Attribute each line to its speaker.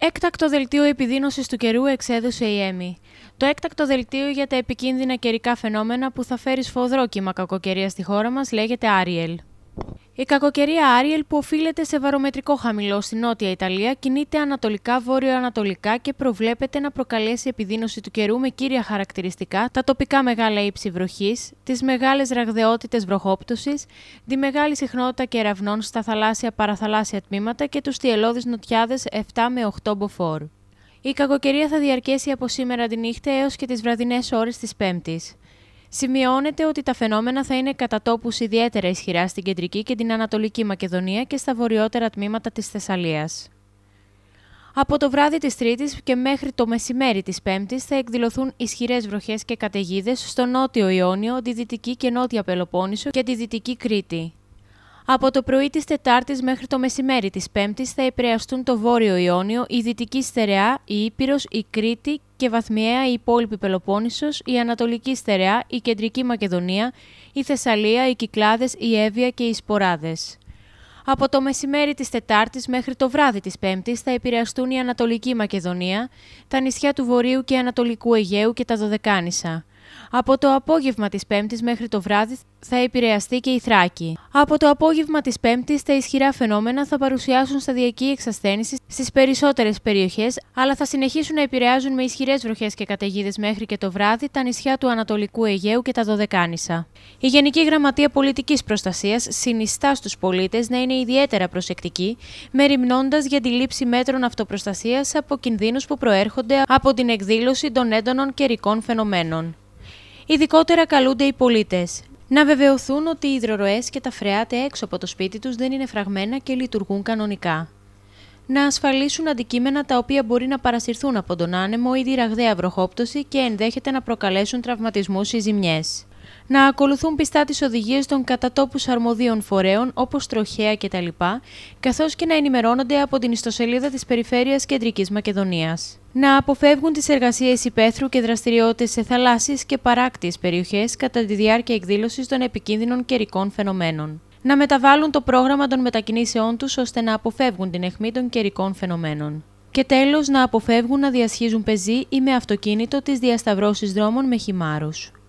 Speaker 1: Έκτακτο δελτίο επιδείνωσης του καιρού εξέδωσε η ΕΜΗ. Το έκτακτο δελτίο για τα επικίνδυνα καιρικά φαινόμενα που θα φέρει σφοδρό κύμα κακοκαιρία στη χώρα μας λέγεται Άριελ. Η κακοκαιρία Άριελ που οφείλεται σε βαρομετρικό χαμηλό στη νότια Ιταλία κινείται ανατολικά βόρειο-ανατολικά και προβλέπεται να προκαλέσει επιδείνωση του καιρού με κύρια χαρακτηριστικά τα τοπικά μεγάλα ύψη βροχής, τις μεγάλες ραγδαιότητες βροχόπτωσης, τη μεγάλη συχνότητα κεραυνών στα θαλάσσια-παραθαλάσσια τμήματα και τους θυελώδεις νοτιάδες 7 με 8 μποφόρ. Η κακοκαιρία θα διαρκέσει από σήμερα τη νύχτα έως και τις βραδινές ώρες της Πέμπτης. Σημειώνεται ότι τα φαινόμενα θα είναι κατά τόπους ιδιαίτερα ισχυρά στην κεντρική και την ανατολική Μακεδονία και στα βορειότερα τμήματα της Θεσσαλίας. Από το βράδυ της Τρίτης και μέχρι το μεσημέρι της Πέμπτης θα εκδηλωθούν ισχυρές βροχές και καταιγίδες στο νότιο Ιόνιο, τη δυτική και νότια Πελοπόννησο και τη δυτική Κρήτη. Από το πρωί της Τετάρτης μέχρι το μεσημέρι της Πέμπτης θα επηρεαστούν το Βόρειο Ιόνιο, η Δυτική Στερεά, η Ήπειρος, η Κρήτη και βαθμιαία η υπόλοιπη Πελοπόννησος, η Ανατολική Στερεά, η Κεντρική Μακεδονία, η Θεσσαλία, οι Κυκλάδες, η Εύβοια και οι Σποράδες. Από το μεσημέρι της Τετάρτης μέχρι το βράδυ της Πέμπτης θα επηρεαστούν η Ανατολική Μακεδονία, τα νησιά του Βορείου και Ανατολικού Αιγαίου και τα Δωδεκάνησα. Από το απόγευμα της Πέμπτης μέχρι το βράδυ θα επηρεαστεί και η Θράκη. Από το απόγευμα της Πέμπτης, τα ισχυρά φαινόμενα θα παρουσιάσουν σταδιακή εξασθένηση στις περισσότερες περιοχές, αλλά θα συνεχίσουν να επηρεάζουν με ισχυρές βροχές και καταιγίδες μέχρι και το βράδυ τα νησιά του Ανατολικού Αιγαίου και τα Δωδεκάνησα. Η Γενική Γραμματεία Πολιτικής προστασίας συνιστά στους πολίτες να είναι ιδιαίτερα προσεκτικοί, μεριμνώντας για τη λήψη μέτρων αυτοπροστασίας από κινδύνους που προέρχονται από την εκδήλωση των έντονων καιρικών φαινομένων. Ειδικότερα καλούνται οι πολίτες να βεβαιωθούν ότι οι υδροροές και τα φρεάτε έξω από το σπίτι τους δεν είναι φραγμένα και λειτουργούν κανονικά. Να ασφαλίσουν αντικείμενα τα οποία μπορεί να παρασυρθούν από τον άνεμο ή τη ραγδαία βροχόπτωση και ενδέχεται να προκαλέσουν τραυματισμούς ή ζημιές να ακολουθούν πιστά τις οδηγίες των κατατόπους αρμοδίων φορέων όπως τροχέα κτλ, καθώς και να ενημερώνονται από την ιστοσελίδα της Περιφέρειας Κεντρικής Μακεδονίας. Να αποφεύγουν τις εργασίες υπαίθρου και δραστηριότητες σε θαλάσσιες και παράκτιες περιοχές κατά τη διάρκεια εκδήλωσης των επικίνδυνων καιρικών φαινομένων. Να μεταβάλουν το πρόγραμμα των μετακινήσεών τους ώστε να αποφεύγουν την αιχμή των καιρικών φαινομένων. Και τέλος, να αποφεύγουν να διασχίζουν πεζή ή με αυτοκίνητο τις διασταυρώσεις δρόμων με χυμάρους.